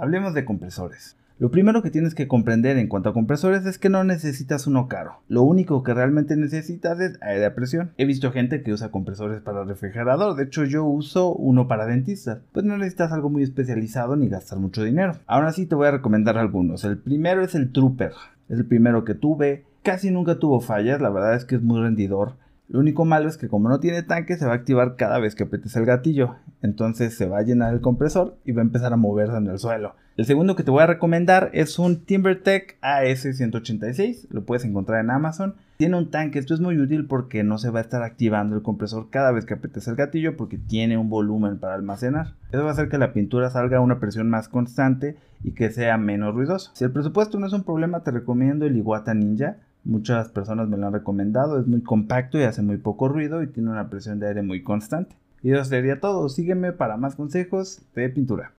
Hablemos de compresores. Lo primero que tienes que comprender en cuanto a compresores es que no necesitas uno caro. Lo único que realmente necesitas es aire a presión. He visto gente que usa compresores para refrigerador. De hecho, yo uso uno para dentistas. Pues no necesitas algo muy especializado ni gastar mucho dinero. Ahora sí te voy a recomendar algunos. El primero es el Trooper. Es el primero que tuve. Casi nunca tuvo fallas. La verdad es que es muy rendidor lo único malo es que como no tiene tanque se va a activar cada vez que apetece el gatillo, entonces se va a llenar el compresor y va a empezar a moverse en el suelo. El segundo que te voy a recomendar es un TimberTech AS186, lo puedes encontrar en Amazon. Tiene un tanque, esto es muy útil porque no se va a estar activando el compresor cada vez que apetece el gatillo porque tiene un volumen para almacenar. Eso va a hacer que la pintura salga a una presión más constante y que sea menos ruidoso. Si el presupuesto no es un problema te recomiendo el Iguata Ninja Muchas personas me lo han recomendado, es muy compacto y hace muy poco ruido y tiene una presión de aire muy constante. Y eso sería todo, sígueme para más consejos de pintura.